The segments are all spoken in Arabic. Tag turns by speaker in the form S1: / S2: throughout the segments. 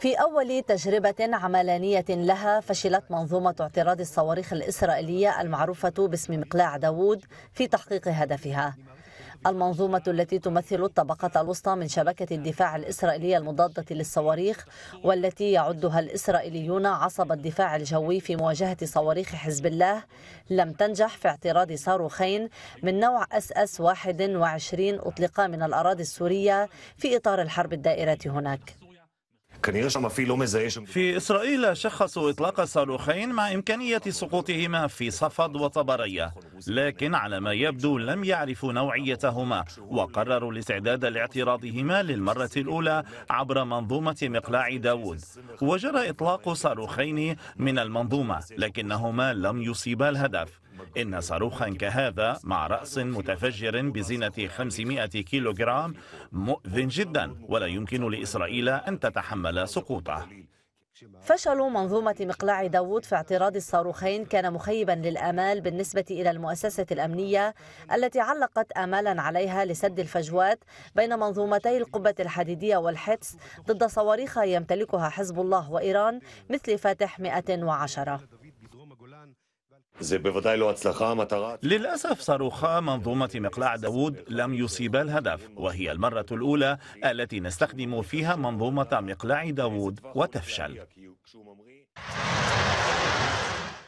S1: في أول تجربة عملانية لها فشلت منظومة اعتراض الصواريخ الإسرائيلية المعروفة باسم مقلاع داوود في تحقيق هدفها المنظومة التي تمثل الطبقة الوسطى من شبكة الدفاع الإسرائيلية المضادة للصواريخ والتي يعدها الإسرائيليون عصب الدفاع الجوي في مواجهة صواريخ حزب الله لم تنجح في اعتراض صاروخين من نوع اس اس 21 أطلقا من الأراضي السورية في إطار الحرب الدائرة هناك
S2: في إسرائيل شخصوا إطلاق صاروخين مع إمكانية سقوطهما في صفد وطبرية لكن على ما يبدو لم يعرفوا نوعيتهما وقرروا الاستعداد لاعتراضهما للمرة الأولى عبر منظومة مقلاع داود وجرى إطلاق صاروخين من المنظومة لكنهما لم يصيبا الهدف إن صاروخا كهذا مع رأس متفجر بزينة 500 كيلوغرام مؤذ جدا ولا يمكن لإسرائيل أن تتحمل سقوطه
S1: فشل منظومة مقلاع داوود في اعتراض الصاروخين كان مخيبا للآمال بالنسبة إلى المؤسسة الأمنية التي علقت آمالا عليها لسد الفجوات بين منظومتي القبة الحديدية والحدس ضد صواريخ يمتلكها حزب الله وإيران مثل فاتح 110
S2: للأسف صاروخا منظومة مقلاع داوود لم يصيب الهدف وهي المرة الأولى التي نستخدم فيها منظومة مقلاع داوود وتفشل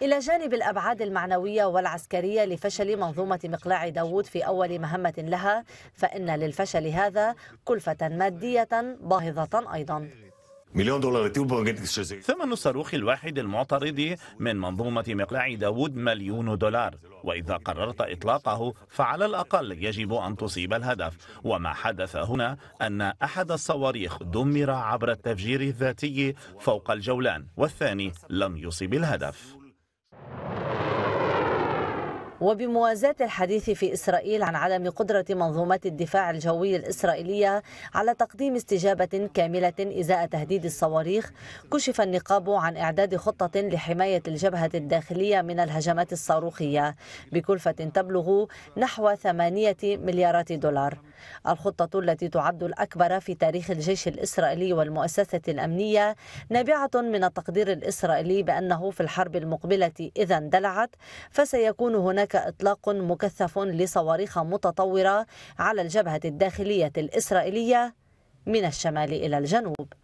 S1: إلى جانب الأبعاد المعنوية والعسكرية لفشل منظومة مقلاع داوود في أول مهمة لها فإن للفشل هذا كلفة مادية باهظة أيضا
S2: مليون دولار ثمن الصاروخ الواحد المعترض من منظومة مقلاع داود مليون دولار وإذا قررت إطلاقه فعلى الأقل يجب أن تصيب الهدف وما حدث هنا أن أحد الصواريخ دمر عبر التفجير الذاتي فوق الجولان والثاني لم يصب الهدف
S1: وبموازاة الحديث في إسرائيل عن عدم قدرة منظومات الدفاع الجوي الإسرائيلية على تقديم استجابة كاملة إزاء تهديد الصواريخ كشف النقاب عن إعداد خطة لحماية الجبهة الداخلية من الهجمات الصاروخية بكلفة تبلغ نحو ثمانية مليارات دولار الخطة التي تعد الأكبر في تاريخ الجيش الإسرائيلي والمؤسسة الأمنية نابعة من التقدير الإسرائيلي بأنه في الحرب المقبلة إذا اندلعت فسيكون هناك هناك إطلاق مكثف لصواريخ متطورة على الجبهة الداخلية الإسرائيلية من الشمال إلى الجنوب